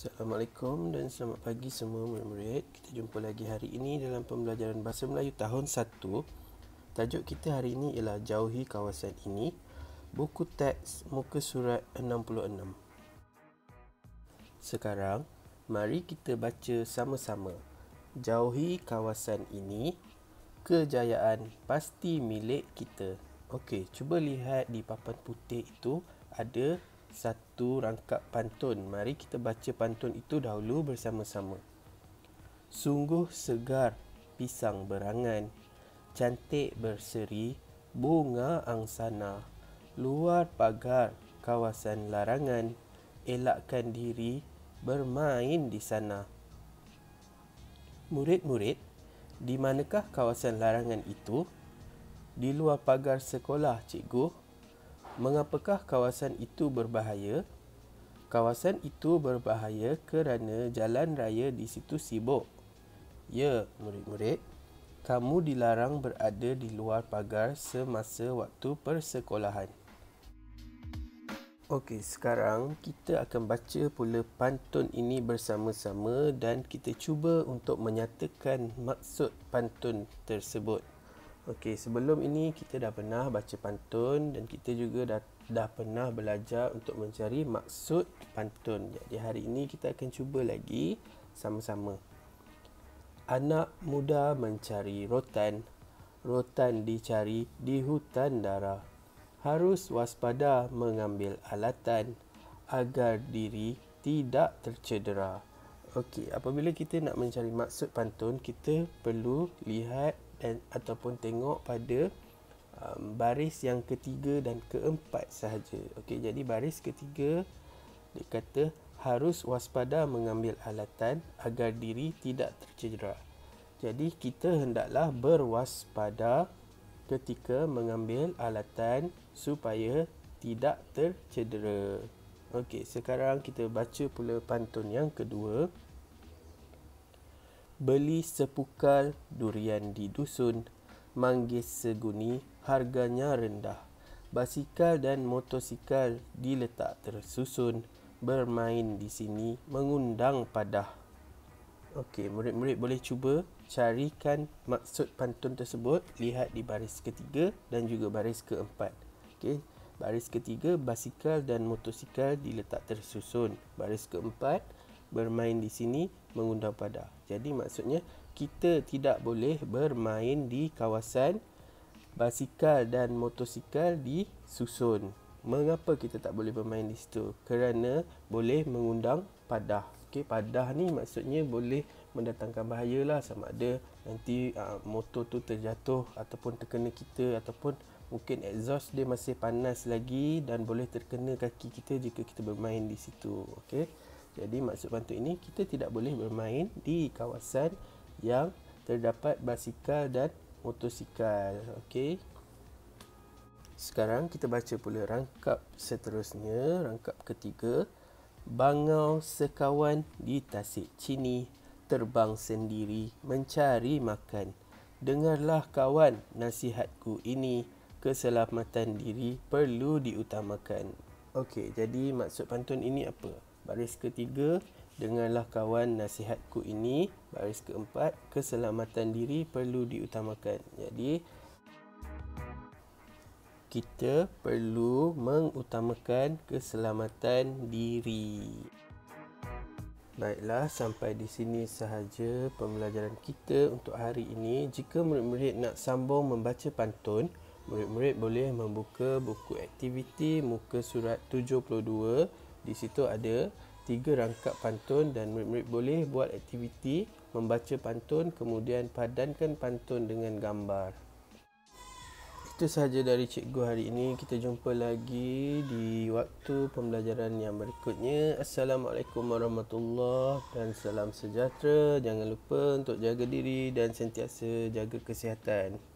Assalamualaikum dan selamat pagi semua murid-murid. Kita jumpa lagi hari ini dalam pembelajaran Bahasa Melayu tahun 1. Tajuk kita hari ini ialah Jauhi Kawasan Ini, buku teks muka surat 66. Sekarang, mari kita baca sama-sama. Jauhi kawasan ini, kejayaan pasti milik kita. Okey, cuba lihat di papan putih itu ada satu rangkap pantun. Mari kita baca pantun itu dahulu bersama-sama. Sungguh segar pisang berangan, cantik berseri bunga angsana. Luar pagar kawasan larangan, elakkan diri bermain di sana. Murid-murid, di manakah kawasan larangan itu? Di luar pagar sekolah, cikgu. Mengapakah kawasan itu berbahaya? Kawasan itu berbahaya kerana jalan raya di situ sibuk. Ya, murid-murid, kamu dilarang berada di luar pagar semasa waktu persekolahan. Okey, sekarang kita akan baca pula pantun ini bersama-sama dan kita cuba untuk menyatakan maksud pantun tersebut. Okey, sebelum ini kita dah pernah baca pantun dan kita juga dah dah pernah belajar untuk mencari maksud pantun. Jadi hari ini kita akan cuba lagi sama-sama. Anak muda mencari rotan, rotan dicari di hutan dara. Harus waspada mengambil alatan agar diri tidak tercedera. Okey, apabila kita nak mencari maksud pantun, kita perlu lihat dan ataupun tengok pada um, baris yang ketiga dan keempat sahaja. Okey, jadi baris ketiga dia kata harus waspada mengambil alatan agar diri tidak tercedera. Jadi kita hendaklah berwaspada ketika mengambil alatan supaya tidak tercedera. Okey, sekarang kita baca pula pantun yang kedua. Beli sepukal durian di dusun, manggis seguni harganya rendah. Basikal dan motosikal diletak tersusun, bermain di sini mengundang padah. Okey, murid-murid boleh cuba carikan maksud pantun tersebut. Lihat di baris ketiga dan juga baris keempat. Okey, baris ketiga basikal dan motosikal diletak tersusun. Baris keempat, bermain di sini mengundang pada. Jadi maksudnya kita tidak boleh bermain di kawasan basikal dan motosikal di susun. Mengapa kita tak boleh bermain di situ? Kerana boleh mengundang padah. Okey, padah ni maksudnya boleh mendatangkan bahaya lah sama ada nanti uh, motor tu terjatuh ataupun terkena kita ataupun mungkin exhaust dia masih panas lagi dan boleh terkena kaki kita jika kita bermain di situ. Okey. Jadi maksud pantun ini kita tidak boleh bermain di kawasan yang terdapat basikal dan motosikal. Okey. Sekarang kita baca pula rangkap seterusnya, rangkap ketiga. Bangau sekawan di tasik cini terbang sendiri mencari makan. Dengarlah kawan nasihatku ini, keselamatan diri perlu diutamakan. Okey, jadi maksud pantun ini apa? Baris ketiga, dengarlah kawan nasihatku ini. Baris keempat, keselamatan diri perlu diutamakan. Jadi, kita perlu mengutamakan keselamatan diri. Baiklah, sampai di sini sahaja pembelajaran kita untuk hari ini. Jika murid-murid nak sambung membaca pantun, murid-murid boleh membuka buku aktiviti muka surat 72 di situ ada tiga rangkap pantun dan murid-murid boleh buat aktiviti membaca pantun kemudian padankan pantun dengan gambar. Itu sahaja dari cikgu hari ini. Kita jumpa lagi di waktu pembelajaran yang berikutnya. Assalamualaikum warahmatullahi dan salam sejahtera. Jangan lupa untuk jaga diri dan sentiasa jaga kesihatan.